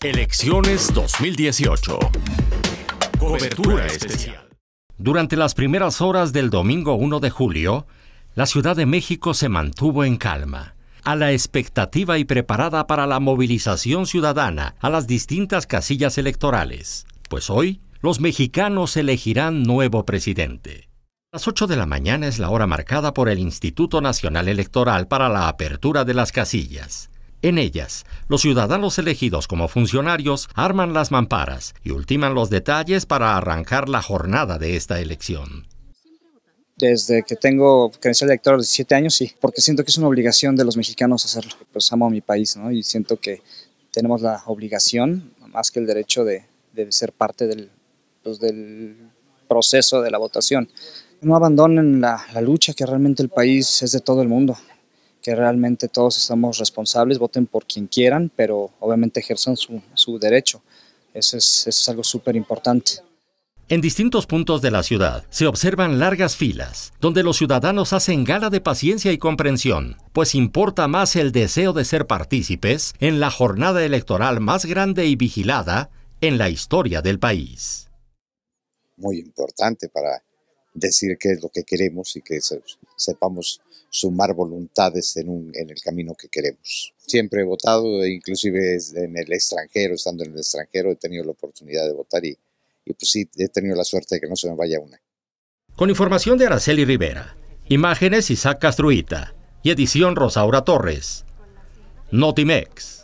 Elecciones 2018. Cobertura especial. Durante las primeras horas del domingo 1 de julio, la Ciudad de México se mantuvo en calma, a la expectativa y preparada para la movilización ciudadana a las distintas casillas electorales, pues hoy los mexicanos elegirán nuevo presidente. Las 8 de la mañana es la hora marcada por el Instituto Nacional Electoral para la apertura de las casillas. En ellas, los ciudadanos elegidos como funcionarios arman las mamparas y ultiman los detalles para arrancar la jornada de esta elección. Desde que tengo credencial de elector 17 años, sí, porque siento que es una obligación de los mexicanos hacerlo. Pues amo a mi país, ¿no? Y siento que tenemos la obligación, más que el derecho de, ser parte pues, del, proceso de la votación. No abandonen la lucha que realmente el país es de todo el mundo que realmente todos estamos responsables, voten por quien quieran, pero obviamente ejerzan su, derecho. Eso es, eso es algo súper importante. En distintos puntos de la ciudad se observan largas filas, donde los ciudadanos hacen gala de paciencia y comprensión, pues importa más el deseo de ser partícipes en la jornada electoral más grande y vigilada en la historia del país. Muy importante para decir qué es lo que queremos y que sepamos sumar voluntades en, el camino que queremos. Siempre he votado, e inclusive en el extranjero, estando en el extranjero, he tenido la oportunidad de votar y, y pues sí, he tenido la suerte de que no se me vaya una. Con información de Araceli Rivera, imágenes Isaac Castruita y edición Rosaura Torres. Notimex.